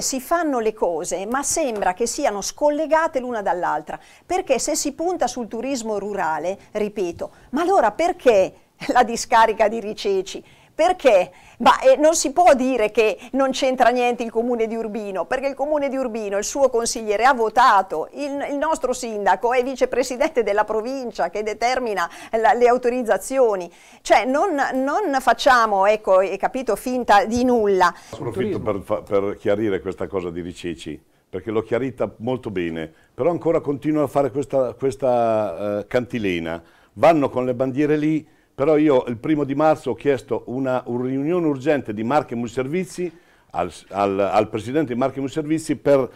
si fanno le cose ma sembra che siano scollegate l'una dall'altra perché se si punta sul turismo rurale ripeto ma allora perché la discarica di Riceci perché? Ma eh, non si può dire che non c'entra niente il comune di Urbino, perché il comune di Urbino, il suo consigliere ha votato, il, il nostro sindaco è vicepresidente della provincia che determina la, le autorizzazioni. Cioè non, non facciamo, ecco, è capito, finta di nulla. Approfitto per, per chiarire questa cosa di Riceci, perché l'ho chiarita molto bene, però ancora continuo a fare questa, questa uh, cantilena. Vanno con le bandiere lì però io il primo di marzo ho chiesto una, una riunione urgente di Marche Mulservizi al, al, al presidente di Marche Mulservizi per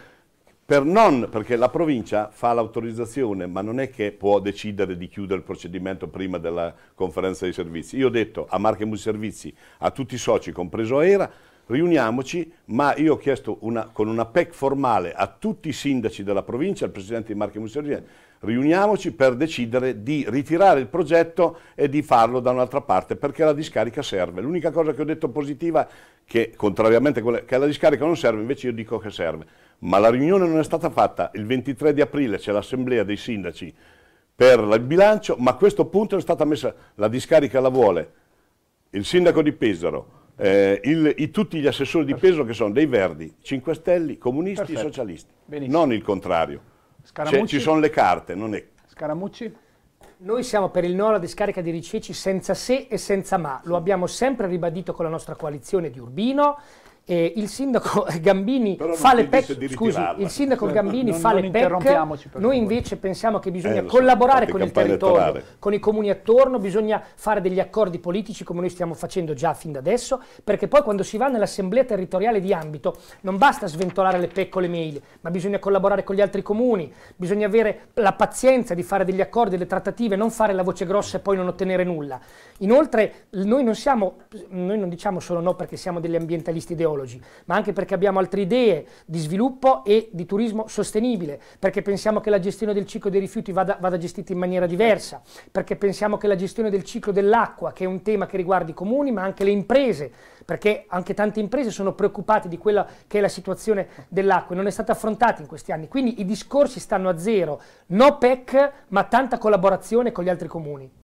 per non, perché la provincia fa l'autorizzazione, ma non è che può decidere di chiudere il procedimento prima della conferenza dei servizi. Io ho detto a Marche Servizi, a tutti i soci, compreso AERA, riuniamoci, ma io ho chiesto una, con una PEC formale a tutti i sindaci della provincia, al presidente di Marche Servizi, riuniamoci per decidere di ritirare il progetto e di farlo da un'altra parte perché la discarica serve. L'unica cosa che ho detto positiva che contrariamente a quella che alla discarica non serve, invece io dico che serve. Ma la riunione non è stata fatta, il 23 di aprile c'è l'assemblea dei sindaci per il bilancio, ma a questo punto è stata messa la discarica la vuole il sindaco di Pesaro, eh, il, i, tutti gli assessori di Pesaro che sono dei Verdi, 5 Stelle, comunisti Perfetto. e socialisti, Benissimo. non il contrario. Cioè, ci sono le carte, non è... Scaramucci? Noi siamo per il no alla discarica di Riceci senza se e senza ma, lo abbiamo sempre ribadito con la nostra coalizione di Urbino, eh, il sindaco Gambini fa le PEC, scusi, il sindaco cioè, Gambini non, fa non le PEC, noi invece pensiamo che bisogna eh, collaborare so, con il territorio, elettorale. con i comuni attorno, bisogna fare degli accordi politici come noi stiamo facendo già fin da adesso, perché poi quando si va nell'assemblea territoriale di ambito non basta sventolare le PEC o le mail, ma bisogna collaborare con gli altri comuni, bisogna avere la pazienza di fare degli accordi, delle trattative, non fare la voce grossa e poi non ottenere nulla. Inoltre noi non siamo, noi non diciamo solo no perché siamo degli ambientalisti ideologici, Technology, ma anche perché abbiamo altre idee di sviluppo e di turismo sostenibile, perché pensiamo che la gestione del ciclo dei rifiuti vada, vada gestita in maniera diversa, perché pensiamo che la gestione del ciclo dell'acqua, che è un tema che riguarda i comuni, ma anche le imprese, perché anche tante imprese sono preoccupate di quella che è la situazione dell'acqua e non è stata affrontata in questi anni. Quindi i discorsi stanno a zero, no PEC, ma tanta collaborazione con gli altri comuni.